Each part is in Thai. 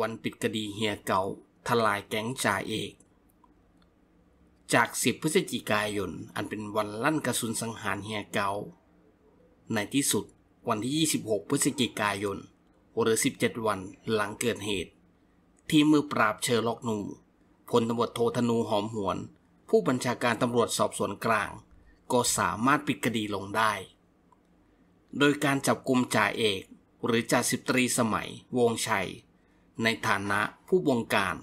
วันปิดคดีเฮียเก่า ทลายแก๊งจ่าเอก จาก 10 พฤศจิกายน อันเป็นวันลั่นกระสุนสังหารเฮียเก่าในที่สุดวันที่ 26 พฤศจิกายน หรือ 17 วันหลังเกิดเหตุ ทีมมือปราบเชอร์ล็อก นูพลตำรวจโทธนูหอมหวน ผู้บัญชาการตำรวจสอบสวนกลาง ก็สามารถปิดคดีลงได้ โดยการจับกลุ่มจ่าเอก หรือจ่าสิบตรีสมัย วงชัยในฐานะผู้บงการ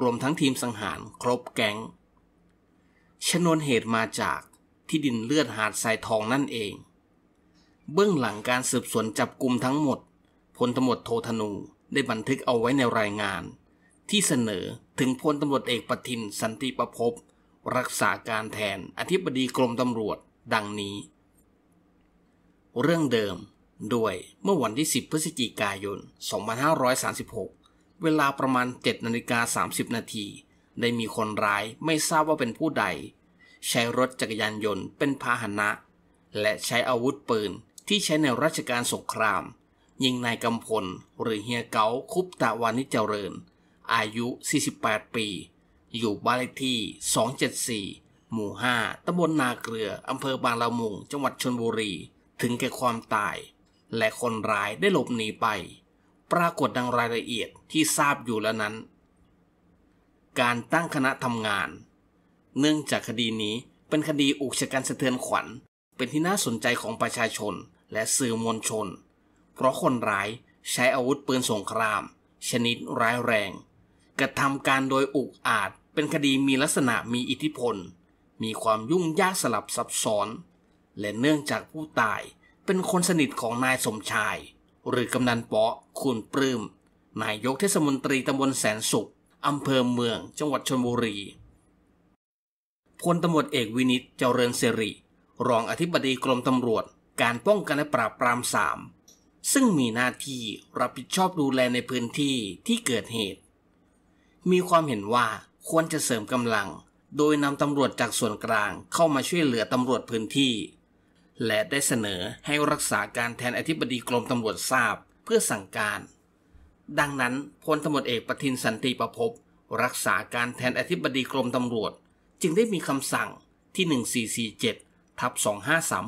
รวมทั้งทีมสังหารครบแก๊ง ชนวนเหตุมาจากที่ดินเลือดหาดทรายทองนั่นเอง เบื้องหลังการสืบสวนจับกลุ่มทั้งหมดพลตำรวจโทธนูได้บันทึกเอาไว้ในรายงาน ที่เสนอถึงพลตำรวจเอกปทินสันติประพบ รักษาการแทนอธิบดีกรมตำรวจดังนี้ เรื่องเดิม ด้วย เมื่อวันที่ 10 พฤศจิกายน 2536เวลาประมาณ 7นาฬิกา30นาทีได้มีคนร้ายไม่ทราบว่าเป็นผู้ใด ใช้รถจักรยานยนต์เป็นพาหนะ และใช้อาวุธปืนที่ใช้ในราชการสงคราม ยิงนายกำพลหรือเฮียเกาคุปตะวานิจเจริญ อายุ 48 ปี อยู่บ้านเลขที่ 274 หมู่ 5ตำบลนาเกลืออำเภอบางละมุงจังหวัดชนบุรี ถึงแก่ความตาย และคนร้ายได้หลบหนีไปปรากฏดังรายละเอียดที่ทราบอยู่แล้วนั้น การตั้งคณะทำงาน เนื่องจากคดีนี้เป็นคดีอุกชะกันสะเทือนขวัญ เป็นที่น่าสนใจของประชาชนและสื่อมวลชน เพราะคนร้ายใช้อาวุธปืนสงคราม ชนิดร้ายแรง กระทำการโดยอุกอาจเป็นคดีมีลักษณะมีอิทธิพล มีความยุ่งยากสลับซับซ้อน และเนื่องจากผู้ตายเป็นคนสนิทของนายสมชายหรือกำนันเปาะคุณปลื้ม นายกเทศมนตรีตำบลแสนสุข อำเภอเมือง จังหวัดชนบุรี พลตำรวจเอกวินิตเจริญเสรีรองอธิบดีกรมตำรวจ การป้องกันและปราบปรามสาม ซึ่งมีหน้าที่รับผิดชอบดูแลในพื้นที่ที่เกิดเหตุ มีความเห็นว่าควรจะเสริมกำลัง โดยนำตำรวจจากส่วนกลางเข้ามาช่วยเหลือตำรวจพื้นที่และได้เสนอให้รักษาการแทนอธิบดีกรมตำรวจทราบเพื่อสั่งการ ดังนั้นพลตำรวจเอกปทินสันติประพบรักษาการแทนอธิบดีกรมตำรวจ จึงได้มีคำสั่งที่ 1447 ทับ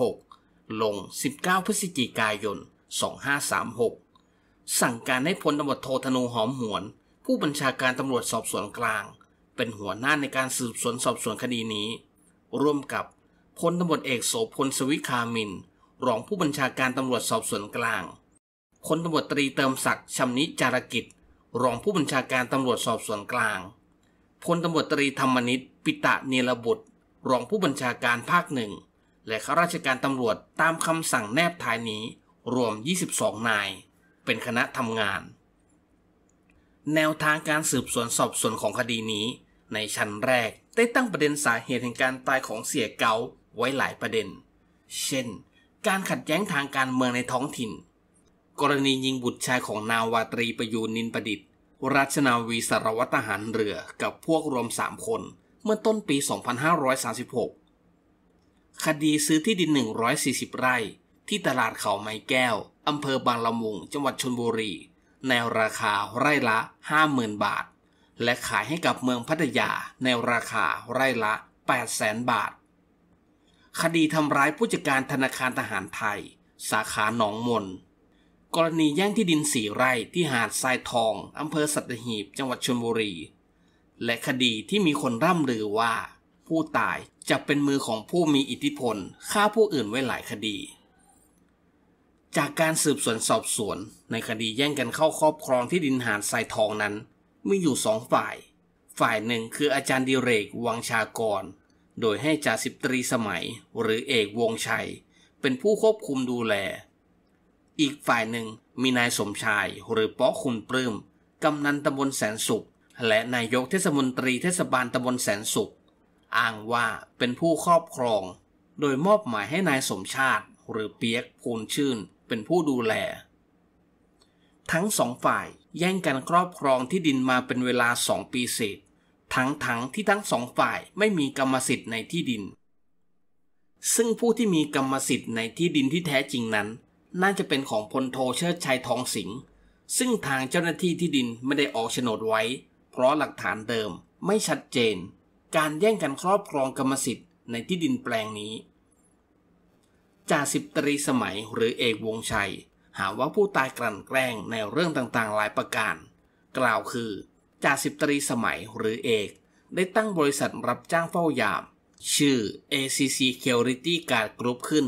2536 ลง 19 พฤศจิกายน 2536 สั่งการให้พลตำรวจโทธนูหอมหวนผู้บัญชาการตำรวจสอบสวนกลาง เป็นหัวหน้าในการสืบสวนสอบสวนคดีนี้ ร่วมกับพลตำรวจเอกโสพลสวิคามิน รองผู้บัญชาการตำรวจสอบสวนกลางพลตำรวจตรีเติมศักดิ์ชำนิจารกิจ รองผู้บัญชาการตำรวจสอบสวนกลาง พลตำรวจตรีธรรมนิตปิตะเนรบุตร รองผู้บัญชาการภาคหนึ่ง และข้าราชการตำรวจตามคำสั่งแนบ ท้ายนี้ รวม 22 นาย เป็นคณะทำงาน แนวทางการสืบสวนสอบสวนของคดีนี้ ในชั้นแรก ได้ตั้งประเด็นสาเหตุแห่งการตายของเสียเกาไว้หลายประเด็น เช่น การขัดแย้งทางการเมืองในท้องถิ่น กรณียิงบุตรชายของนาวาตรีประยูนนินประดิษฐ์ ราชนาวีสารวัตรทหารเรือกับพวกรวม 3 คน เมื่อต้นปี 2536 คดีซื้อที่ดิน 140 ไร่ ที่ตลาดเขาไม้แก้ว อำเภอบางละมุง จังหวัดชนบุรีในราคาไร่ละ 50,000 บาท และขายให้กับเมืองพัทยาในราคาไร่ละ 8 0 0 0 0 0 บาทคดีทำร้ายผู้จัดการธนาคารทหารไทย สาขาหนองมน กรณีแย่งที่ดินสีไร่ที่หาดทรายทอง อำเภอสัตหีบ จังหวัดชลบุรี และคดีที่มีคนร่ำลือว่า ผู้ตายจะเป็นมือของผู้มีอิทธิพลฆ่าผู้อื่นไว้หลายคดี จากการสืบสวนสอบสวนในคดีแย่งกันเข้าครอบครองที่ดินหาดทรายทองนั้น มีอยู่สองฝ่าย ฝ่ายหนึ่งคืออาจารย์ดิเรก วังชากรโดยให้จ่าสิบตรีสมัย หรือเอกวงชัย เป็นผู้ควบคุมดูแล อีกฝ่ายหนึ่งมีนายสมชายหรือป๊อคุณปลื้มกำนันตำบลแสนสุข และนายกเทศมนตรีเทศบาลตำบลแสนสุขอ้างว่าเป็นผู้ครอบครอง โดยมอบหมายให้นายสมชาติ หรือเปียกพูนชื่น เป็นผู้ดูแล ทั้งสองฝ่าย แย่งกันครอบครองที่ดินมาเป็นเวลาสองปีเศษทั้งๆทที่ทั้งสองฝ่ายไม่มีกรรมสิทธิ์ในที่ดิน ซึ่งผู้ที่มีกรรมสิทธิ์ในที่ดินที่แท้จริงนั้น น่าจะเป็นของพลโทเชิดชัยทองสิงห์ ซึ่งทางเจ้าหน้าที่ที่ดินไม่ได้ออกโฉนดไว้ เพราะหลักฐานเดิมไม่ชัดเจน การแย่งกันครอบครองกรรมสิทธิ์ในที่ดินแปลงนี้จ่าสิบตรีสมัยหรือเอกวงชัย หาว่าผู้ตายกลั่นแกล้งในเรื่องต่างๆหลายประการ กล่าวคือจ่าสิบตรีสมัยหรือเอก ได้ตั้งบริษัทรับจ้างเฝ้ายาม ชื่อ ACC Security Guard Group ขึ้น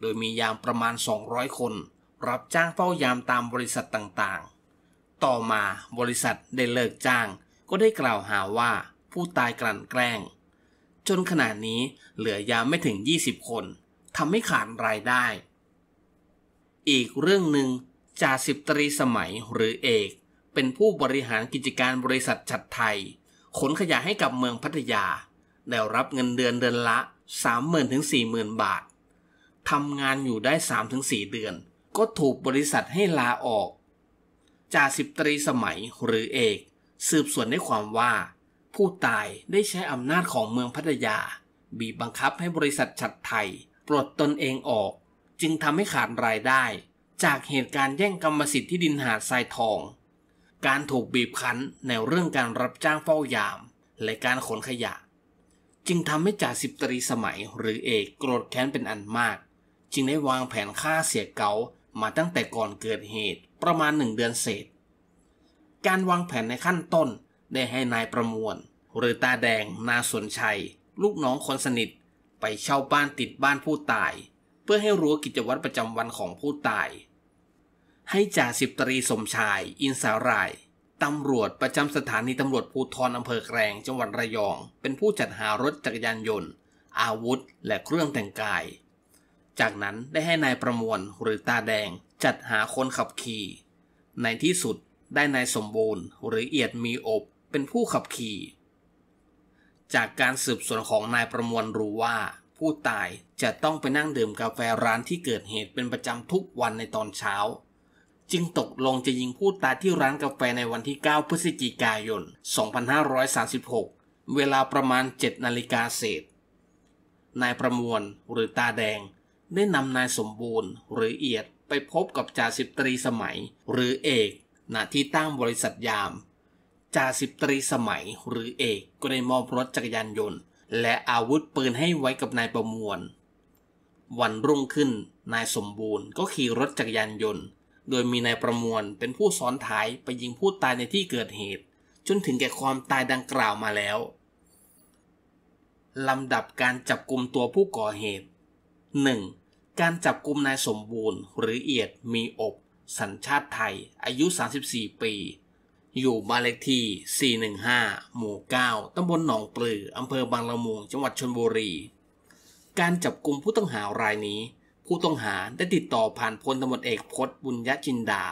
โดยมียามประมาณ 200 คน รับจ้างเฝ้ายามตามบริษัทต่างๆ ต่อมาบริษัทได้เลิกจ้างก็ได้กล่าวหาว่าผู้ตายกลั่นแกล้ง จนขณะนี้เหลือยามไม่ถึง 20 คนทำให้ขาดรายได้ อีกเรื่องหนึ่งจ่าสิบตรีสมัยหรือเอกเป็นผู้บริหารกิจการบริษัทจัดไทย ขนขยะให้กับเมืองพัทยา ได้รับเงินเดือนเดือนละ 30,000 ถึง 40,000 บาททำงานอยู่ได้3-4เดือน ก็ถูกบริษัทให้ลาออกจ่าสิบตรีสมัยหรือเอก สืบสวนได้ความว่า ผู้ตายได้ใช้อำนาจของเมืองพัทยา บีบบังคับให้บริษัทฉัดไทย ปลดตนเองออก จึงทำให้ขาดรายได้ จากเหตุการณ์แย่งกรรมสิทธิ์ที่ดินหาดทรายทองการถูกบีบคั้นในเรื่องการรับจ้างเฝ้ายาม และการขนขยะจึงทำให้จ่าสิบตรีสมัยหรือเอกโกรธแค้นเป็นอันมาก จึงได้วางแผนฆ่าเสียเกามาตั้งแต่ก่อนเกิดเหตุประมาณหนึ่งเดือนเศษ การวางแผนในขั้นต้น ได้ให้นายประมวล หรือตาแดงนาสนชัย ลูกน้องคนสนิท ไปเช่าบ้านติดบ้านผู้ตาย เพื่อให้รู้กิจวัตรประจำวันของผู้ตายให้จ่าสิบตรีสมชาย อินสารายตำรวจประจำสถานีตำรวจภูธรอำเภอแกรงจังหวัดระยอง เป็นผู้จัดหารถจักรยานยนต์ อาวุธ และเครื่องแต่งกาย จากนั้นได้ให้นายประมวลหรือตาแดงจัดหาคนขับขี่ ในที่สุดได้นายสมบูรณ์ หรือเอียดมีอบเป็นผู้ขับขี่ จากการสืบสวนของนายประมวลรู้ว่า ผู้ตายจะต้องไปนั่งดื่มกาแฟร้านที่เกิดเหตุเป็นประจำทุกวันในตอนเช้าจึงตกลงจะยิงผู้ตายที่ร้านกาแฟในวันที่ 9 พฤศจิกายน 2536 เวลาประมาณ 7 นาฬิกาเศษ นายประมวลหรือตาแดง ได้นำนายสมบูรณ์หรือเอียดไปพบกับจ่าสิบตรีสมัย หรือเอกหน้าที่ตั้งบริษัทยาม จ่าสิบตรีสมัยหรือเอก ก็ได้มอบรถจักรยานยนต์ และอาวุธปืนให้ไว้กับนายประมวล วันรุ่งขึ้น นายสมบูรณ์ ก็ขี่รถจักรยานยนต์โดยมีนายประมวลเป็นผู้ซ้อนท้ายไปยิงผู้ตายในที่เกิดเหตุ จนถึงแก่ความตายดังกล่าวมาแล้ว ลำดับการจับกลุ่มตัวผู้ก่อเหตุ 1. การจับกลุ่มนายสมบูรณ์หรือเอียดมีอบสัญชาติไทย อายุ 34 ปี อยู่บ้านเลขที่ 415 หมู่ 9ตำบลหนองปลืออำเภอบางละมุงจังหวัดชนบุรี การจับกลุ่มผู้ต้องหารายนี้ผู้ต้องหาได้ติดต่อผ่านพลตำรวจเอกพศบุญยจินดา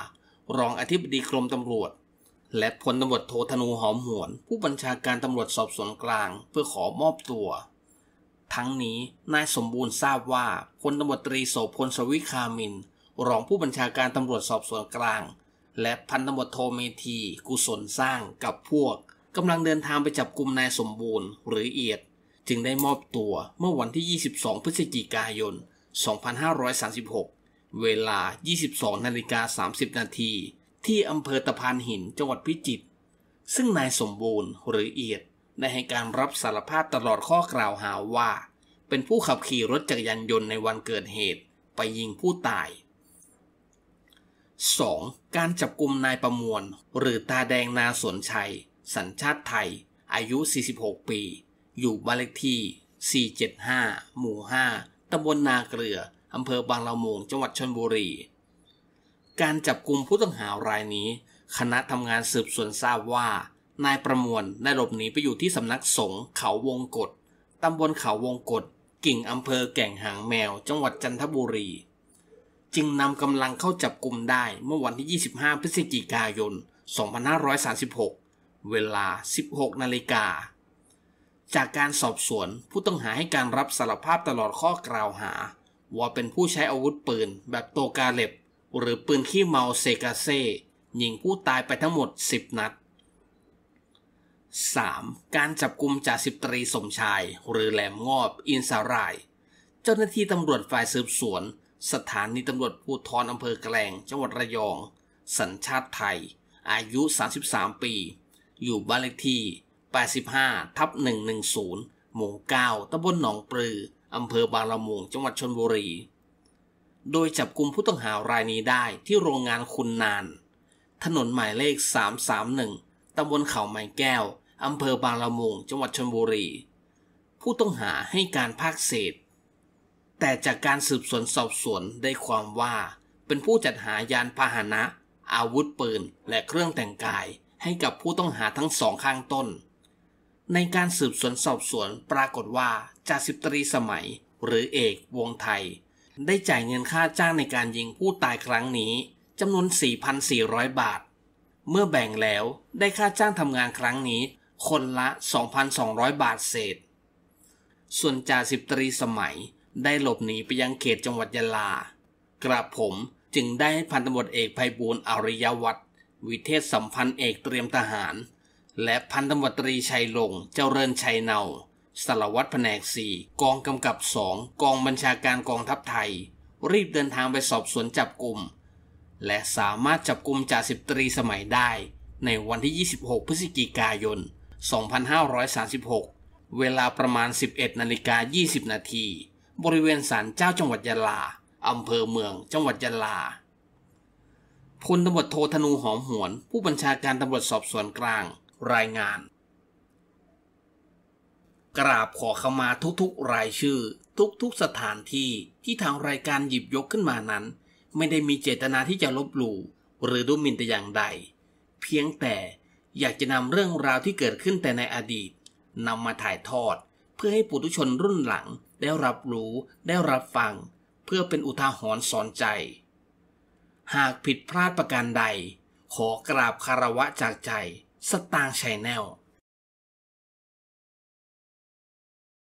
รองอธิบดีกรมตำรวจ และพลตำรวจโทธนูหอมหวน ผู้บัญชาการตำรวจสอบสวนกลาง เพื่อขอมอบตัว ทั้งนี้นายสมบูรณ์ทราบว่าพลตำรวจตรีโสพลสวิคามินรองผู้บัญชาการตำรวจสอบสวนกลาง และพันตำรวจโทเมธีกุศลสร้างกับพวกกำลังเดินทางไปจับกลุ่มนายสมบูรณ์หรือเอียด จึงได้มอบตัวเมื่อวันที่ 22 พฤศจิกายน2536 เวลา 22นาฬิกา30 นาที ที่อำเภอตะพานหินจังหวัดพิจิตร ซึ่งนายสมบูรณ์หรือเอียด ได้ให้การรับสารภาพตลอดข้อกล่าวหาว่า เป็นผู้ขับขี่รถจักรยานยนต์ในวันเกิดเหตุไปยิงผู้ตาย 2. การจับกลุ่มนายประมวลหรือตาแดงนาสวนชัย สัญชาติไทย อายุ 46 ปี อยู่บ้านเลขที่ 475 หมู่5ตำบลนาเกลือ อำเภอบางละมุง จังหวัดชนบุรี การจับกลุ่มผู้ต้องหารายนี้ คณะทำงานสืบสวนทราบว่า นายประมวลได้หลบหนีไปอยู่ที่สำนักสงฆ์เขาวงกฎตำบลเขาวงกฎกิ่งอำเภอแก่งหางแมว จังหวัดจันทบุรี จึงนำกำลังเข้าจับกลุ่มได้เมื่อวันที่ 25 พฤศจิกายน 2536 เวลา 16 นาฬิกาจากการสอบสวนผู้ต้องหาให้การรับสารภาพตลอดข้อกล่าวหา ว่าเป็นผู้ใช้อาวุธปืน แบบโตกาเล็บ หรือปืนขี้เมาเซกาเซยิงผู้ตายไปทั้งหมด 10 นัด 3. การจับกลุ่มจ่าสิบตรีสมชาย หรือแหลมงอบ อินสาราย เจ้าหน้าที่ตำรวจฝ่ายสืบสวน สถานีตำรวจภูทรอำเภอแกลงจังหวัดระยอง สัญชาติไทย อายุ 33 ปี อยู่บ้านเลขที่85ทับ110หมู่9ตำบลหนองปลืออำเภอบางละมุงจังหวัดชนบุรี โดยจับกลุ่มผู้ต้องหารายนี้ได้ที่โรงงานคุณนาน ถนนหมายเลข 331ตำบลเขาไม้แก้วอำเภอบางละมุงจังหวัดชนบุรี ผู้ต้องหาให้การภาคเศษแต่จากการสืบสวนสอบสวนได้ความว่า เป็นผู้จัดหายานพาหนะอาวุธปืน และเครื่องแต่งกายให้กับผู้ต้องหาทั้งสองข้างต้นในการสืบสวนสอบสวนปรากฏว่าจ่าสิบตรีสมัย หรือเอกวงไทย ได้จ่ายเงินค่าจ้างในการยิงผู้ตายครั้งนี้ จำนวน 4,400 บาท เมื่อแบ่งแล้วได้ค่าจ้างทำงานครั้งนี้คนละ 2,200 บาทเศษ ส่วนจ่าสิบตรีสมัยได้หลบหนีไปยังเขตจังหวัดยะลา กระผมจึงได้พันตำรวจเอกภัยบูลอริยวัตรวิเทศสัมพันธ์เอกเตรียมทหารและพันตำรวจตรีชัยลงเจริญชัยเนาสารวัตรแผนก4กองกำกับ2กองบัญชาการกองทัพไทย รีบเดินทางไปสอบสวนจับกลุ่ม และสามารถจับกลุ่มจ่าสิบตรีสมัยได้ ในวันที่ 26 พฤศจิกายน 2536 เวลาประมาณ 11นาฬิกา20นาที บริเวณศาลเจ้าจังหวัดยะลา อำเภอเมืองจังหวัดยะลาพลตำรวจโทธนูหอมหวน ผู้บัญชาการตำรวจสอบสวนกลางรายงาน กราบขอเข้ามาทุก ๆ รายชื่อทุกๆสถานที่ที่ทางรายการหยิบยกขึ้นมานั้น ไม่ได้มีเจตนาที่จะลบหลู่หรือดูหมิ่นแต่อย่างใด เพียงแต่อยากจะนำเรื่องราวที่เกิดขึ้นแต่ในอดีตนำมาถ่ายทอดเพื่อให้ปุถุชนรุ่นหลังได้รับรู้ได้รับฟัง เพื่อเป็นอุทาหรณ์สอนใจ หากผิดพลาดประการใด ขอกราบคารวะจากใจสตางค์ชแนล